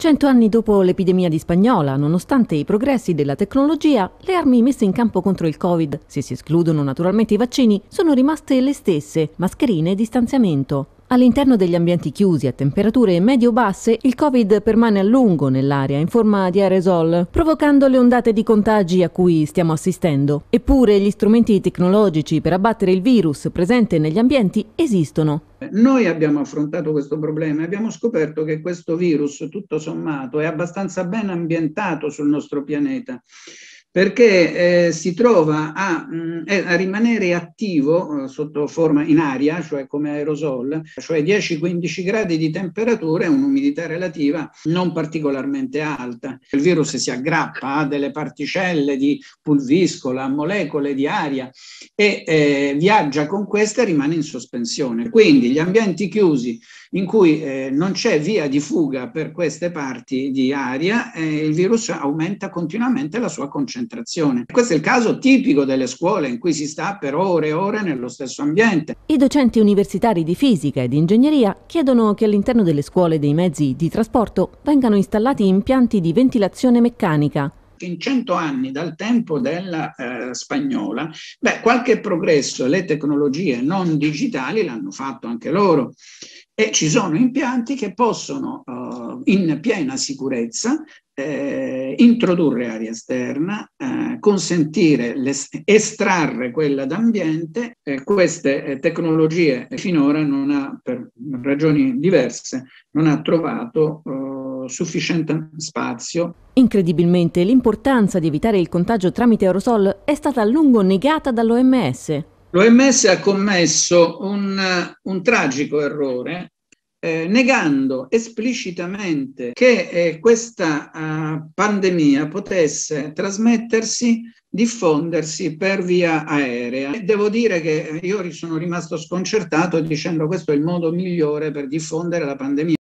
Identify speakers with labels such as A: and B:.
A: Cento anni dopo l'epidemia di spagnola, nonostante i progressi della tecnologia, le armi messe in campo contro il Covid, se si escludono naturalmente i vaccini, sono rimaste le stesse, mascherine e distanziamento. All'interno degli ambienti chiusi a temperature medio-basse, il Covid permane a lungo nell'aria in forma di aerosol, provocando le ondate di contagi a cui stiamo assistendo. Eppure gli strumenti tecnologici per abbattere il virus presente negli ambienti esistono
B: noi abbiamo affrontato questo problema e abbiamo scoperto che questo virus, tutto sommato, è abbastanza ben ambientato sul nostro pianeta perché eh, si trova a, mh, mm, eh, a rimanere attivo eh, sotto forma in aria, cioè come aerosol, cioè 10-15 gradi di temperatura e un'umidità relativa non particolarmente alta. Il virus si aggrappa a delle particelle di pulviscola, a molecole di aria e eh, viaggia con queste e rimane in sospensione. Quindi gli ambienti chiusi in cui eh, non c'è via di fuga per queste parti di aria, il virus aumenta continuamente la sua concentrazione concentrazione. Questo è il caso tipico delle scuole in cui si sta per ore e ore nello stesso ambiente.
A: I docenti universitari di fisica e di ingegneria chiedono che all'interno delle scuole dei mezzi di trasporto vengano installati impianti di ventilazione meccanica
B: in cento anni dal tempo della eh, spagnola, beh, qualche progresso le tecnologie non digitali l'hanno fatto anche loro e ci sono impianti che possono uh, in piena sicurezza eh, introdurre aria esterna, eh, consentire, estrarre quella d'ambiente. Eh, queste eh, tecnologie finora non ha, per ragioni diverse, non ha trovato eh, sufficiente spazio.
A: Incredibilmente l'importanza di evitare il contagio tramite aerosol è stata a lungo negata dall'OMS.
B: L'OMS ha commesso un, eh, un tragico errore eh, negando esplicitamente che eh, questa eh, pandemia potesse trasmettersi, diffondersi per via aerea. E devo dire che io sono rimasto sconcertato dicendo questo è il modo migliore per diffondere la pandemia.